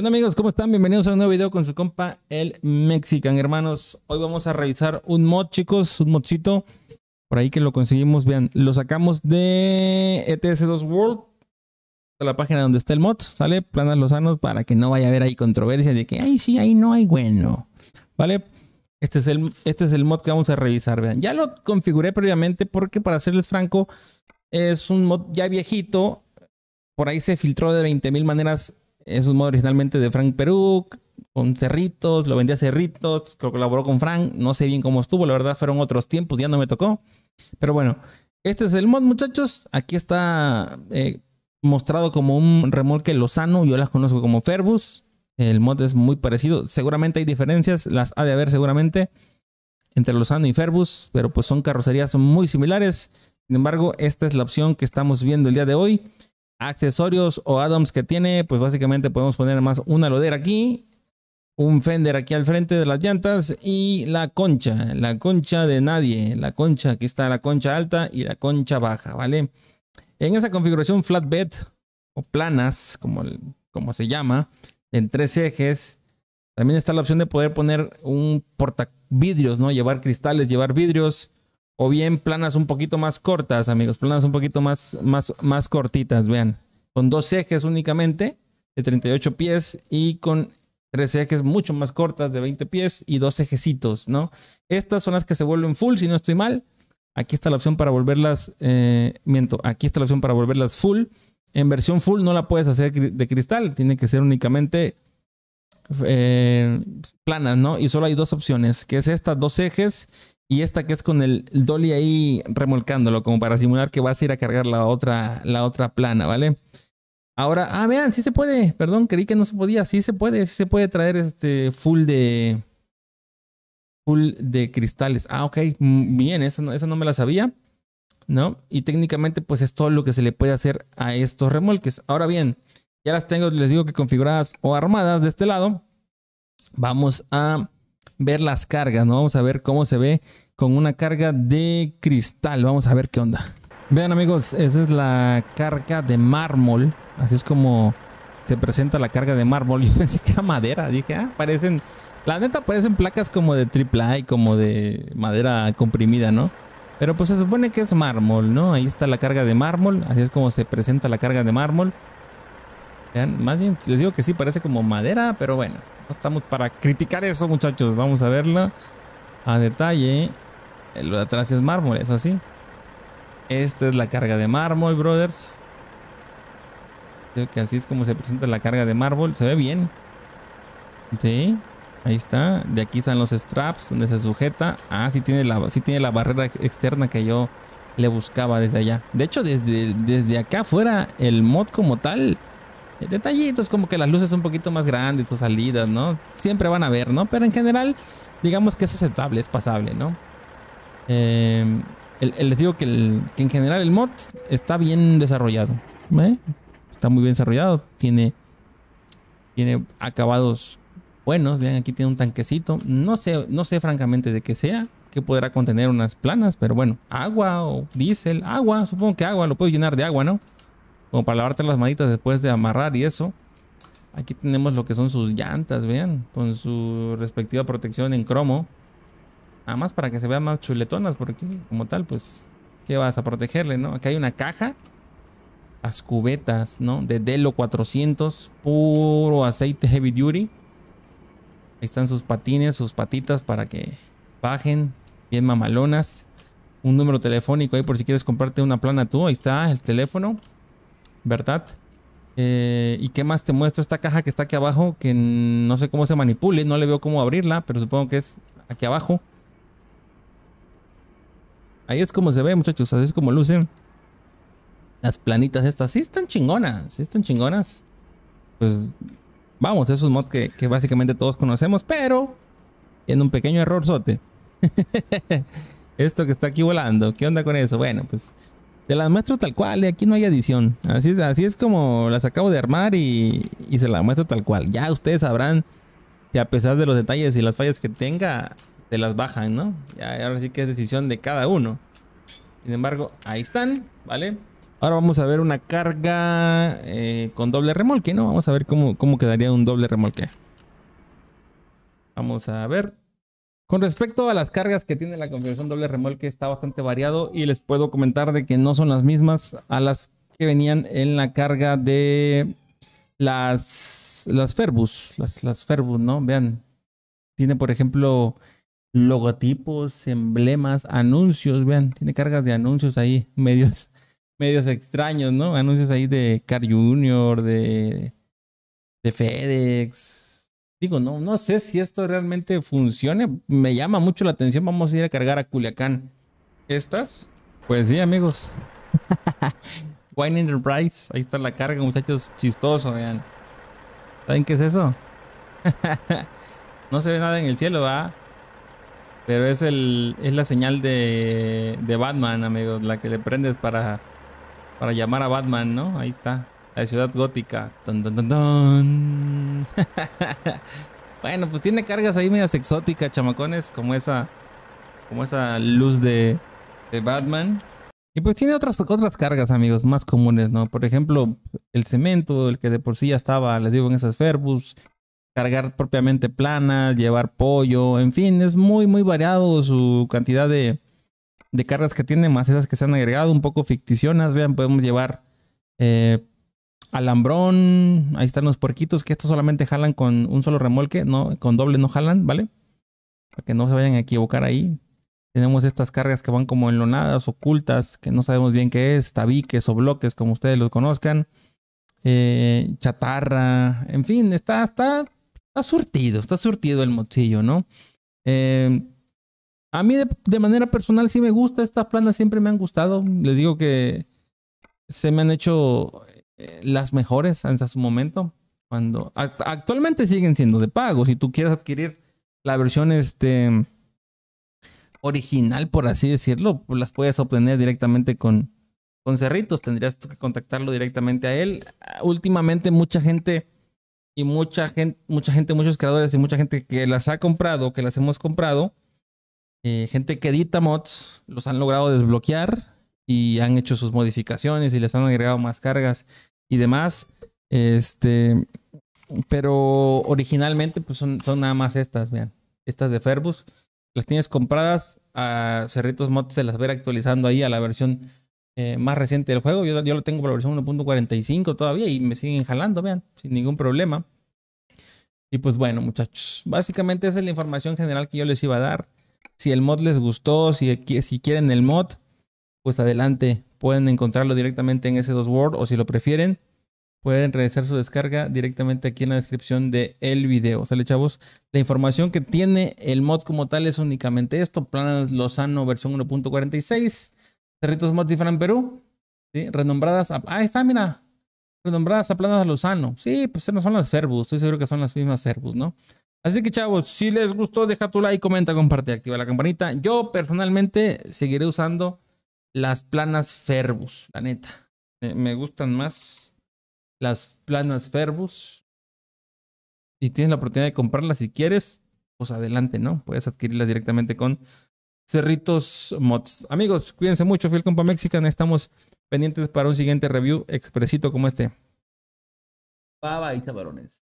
¿Qué amigos? ¿Cómo están? Bienvenidos a un nuevo video con su compa el Mexican, hermanos. Hoy vamos a revisar un mod, chicos, un modcito. Por ahí que lo conseguimos, vean, lo sacamos de ETS2 World. A la página donde está el mod, ¿sale? Planas Lozanos para que no vaya a haber ahí controversia de que, ay, sí, ahí no hay bueno, ¿vale? Este es el, este es el mod que vamos a revisar, vean. Ya lo configuré previamente porque, para serles franco, es un mod ya viejito. Por ahí se filtró de 20.000 maneras es un mod originalmente de Frank Perú, con Cerritos, lo vendía Cerritos, lo pues, colaboró con Frank, no sé bien cómo estuvo, la verdad fueron otros tiempos, ya no me tocó. Pero bueno, este es el mod, muchachos. Aquí está eh, mostrado como un remolque Lozano, yo las conozco como Ferbus. El mod es muy parecido, seguramente hay diferencias, las ha de haber seguramente entre Lozano y Ferbus, pero pues son carrocerías muy similares. Sin embargo, esta es la opción que estamos viendo el día de hoy accesorios o add-ons que tiene, pues básicamente podemos poner más una lodera aquí, un fender aquí al frente de las llantas y la concha, la concha de nadie, la concha, aquí está la concha alta y la concha baja, ¿vale? En esa configuración flatbed o planas, como, como se llama, en tres ejes, también está la opción de poder poner un porta vidrios ¿no? Llevar cristales, llevar vidrios o bien planas un poquito más cortas, amigos, planas un poquito más, más, más cortitas, vean, con dos ejes únicamente de 38 pies y con tres ejes mucho más cortas de 20 pies y dos ejecitos, ¿no? Estas son las que se vuelven full, si no estoy mal. Aquí está la opción para volverlas, eh, miento, aquí está la opción para volverlas full. En versión full no la puedes hacer de cristal, tiene que ser únicamente eh, planas, ¿no? Y solo hay dos opciones, que es estas dos ejes y esta que es con el dolly ahí remolcándolo, como para simular que vas a ir a cargar la otra, la otra plana, ¿vale? Ahora, ah, vean, sí se puede. Perdón, creí que no se podía. Sí se puede, sí se puede traer este full de. Full de cristales. Ah, ok. Mm, bien, esa eso no me la sabía. ¿No? Y técnicamente, pues es todo lo que se le puede hacer a estos remolques. Ahora bien, ya las tengo, les digo que configuradas o armadas de este lado. Vamos a ver las cargas, ¿no? Vamos a ver cómo se ve con una carga de cristal. Vamos a ver qué onda. Vean amigos, esa es la carga de mármol. Así es como se presenta la carga de mármol. Yo pensé que era madera. Dije, ah, parecen... La neta parecen placas como de AAA y como de madera comprimida, ¿no? Pero pues se supone que es mármol, ¿no? Ahí está la carga de mármol. Así es como se presenta la carga de mármol. Más bien, les digo que sí, parece como madera, pero bueno, no estamos para criticar eso, muchachos. Vamos a verla a detalle. Lo de atrás es mármol, eso sí Esta es la carga de mármol, brothers. Creo que así es como se presenta la carga de mármol. Se ve bien. Sí, ahí está. De aquí están los straps donde se sujeta. Ah, sí tiene la, sí tiene la barrera externa que yo le buscaba desde allá. De hecho, desde, desde acá afuera, el mod como tal detallitos como que las luces un poquito más grandes tus salidas, ¿no? Siempre van a ver ¿no? Pero en general, digamos que es aceptable, es pasable, ¿no? Em, les digo que, el, en general el mod está bien desarrollado, ¿eh? Está muy bien desarrollado, tiene, tiene acabados buenos, vean aquí tiene un tanquecito, no sé, no sé francamente de qué sea, que podrá contener unas planas, pero bueno, agua o diésel, agua, supongo que agua, lo puedo llenar de agua, ¿no? como para lavarte las manitas después de amarrar y eso. Aquí tenemos lo que son sus llantas, vean, con su respectiva protección en cromo. Nada más para que se vean más chuletonas, porque como tal, pues, ¿qué vas a protegerle, no? Aquí hay una caja, las cubetas, ¿no? De Delo 400, puro aceite heavy duty. Ahí están sus patines, sus patitas para que bajen, bien mamalonas. Un número telefónico ahí por si quieres comprarte una plana tú, ahí está el teléfono. ¿verdad? Eh, ¿Y qué más te muestro? Esta caja que está aquí abajo, que no sé cómo se manipule, no le veo cómo abrirla, pero supongo que es aquí abajo. Ahí es como se ve, muchachos, así es como lucen. Las planitas estas, sí están chingonas, sí están chingonas. Pues vamos, esos mods que, que básicamente todos conocemos, pero Tiene un pequeño error sote Esto que está aquí volando, ¿qué onda con eso? Bueno, pues te las muestro tal cual, aquí no hay adición. Así es, así es como las acabo de armar y, se las muestro tal cual. Ya ustedes sabrán que a pesar de los detalles y las fallas que tenga, te las bajan, ¿no? Ya, ahora sí que es decisión de cada uno. Sin embargo, ahí están, ¿vale? Ahora vamos a ver una carga eh, con doble remolque, ¿no? Vamos a ver cómo, cómo quedaría un doble remolque. Vamos a ver. Con respecto a las cargas que tiene la configuración doble remolque, está bastante variado y les puedo comentar de que no son las mismas a las que venían en la carga de las, las Ferbus, las, las Ferbus, ¿no? Vean, tiene por ejemplo logotipos, emblemas, anuncios, vean, tiene cargas de anuncios ahí, medios, medios extraños, ¿no? Anuncios ahí de Car Junior, de, de FedEx, digo, no, no sé si esto realmente funcione. Me llama mucho la atención. Vamos a ir a cargar a Culiacán. ¿Estás? Pues sí, amigos. Wine Enterprise. Ahí está la carga, muchachos. Chistoso, vean. ¿Saben qué es eso? no se ve nada en el cielo, ¿va? Pero es, el, es la señal de, de Batman, amigos. La que le prendes para, para llamar a Batman, ¿no? Ahí está. La ciudad gótica. bueno, pues tiene cargas ahí medias exóticas, chamacones, como esa. Como esa luz de, Batman. Y pues tiene otras, otras cargas, amigos, más comunes, ¿no? Por ejemplo, el cemento, el que de por sí ya estaba, les digo, en esas Ferbus. Cargar propiamente planas, llevar pollo, en fin, es muy, muy variado su cantidad de, de cargas que tiene, más esas que se han agregado, un poco ficticionas. Vean, podemos llevar eh, alambrón, ahí están los puerquitos que estos solamente jalan con un solo remolque, no, con doble no jalan, ¿vale? Para que no se vayan a equivocar ahí. Tenemos estas cargas que van como enlonadas, ocultas, que no sabemos bien qué es, tabiques o bloques, como ustedes los conozcan. Eh, chatarra, en fin, está, está, está surtido, está surtido el mochillo, ¿no? Eh, a mí de, de, manera personal sí me gusta, estas planas siempre me han gustado. Les digo que se me han hecho las mejores hasta su momento. Cuando actualmente siguen siendo de pago. Si tú quieres adquirir la versión este original, por así decirlo, pues las puedes obtener directamente con, con Cerritos. Tendrías que contactarlo directamente a él. Últimamente mucha gente y mucha gente, mucha gente, muchos creadores y mucha gente que las ha comprado, que las hemos comprado, eh, gente que edita mods, los han logrado desbloquear y han hecho sus modificaciones y les han agregado más cargas y demás. Este, pero originalmente pues son, nada más estas, vean, estas de Ferbus. Las tienes compradas, a Cerritos Mods... se las ver actualizando ahí a la versión eh, más reciente del juego. Yo, yo lo tengo por la versión 1.45 todavía y me siguen jalando, vean, sin ningún problema. Y pues bueno, muchachos, básicamente esa es la información general que yo les iba a dar. Si el mod les gustó, si quieren el mod, pues adelante, pueden encontrarlo directamente en S2 Word o si lo prefieren, pueden realizar su descarga directamente aquí en la descripción del el video. Sale chavos, la información que tiene el mod como tal es únicamente esto, Planas Lozano versión 1.46, Cerritos Mod Different Perú, ¿sí? renombradas, a, ahí está, mira, renombradas a Planas Lozano. Sí, pues son las Ferbus, estoy seguro que son las mismas Ferbus, ¿no? Así que chavos, si les gustó, deja tu like, comenta, comparte, activa la campanita. Yo personalmente seguiré usando las planas Ferbus, la neta. me gustan más las planas Ferbus. y tienes la oportunidad de comprarlas si quieres, pues adelante, ¿no? Puedes adquirirlas directamente con Cerritos Mods. Amigos, cuídense mucho, fiel compa Mexican. Estamos pendientes para un siguiente review expresito como este. Baba, y chavarones.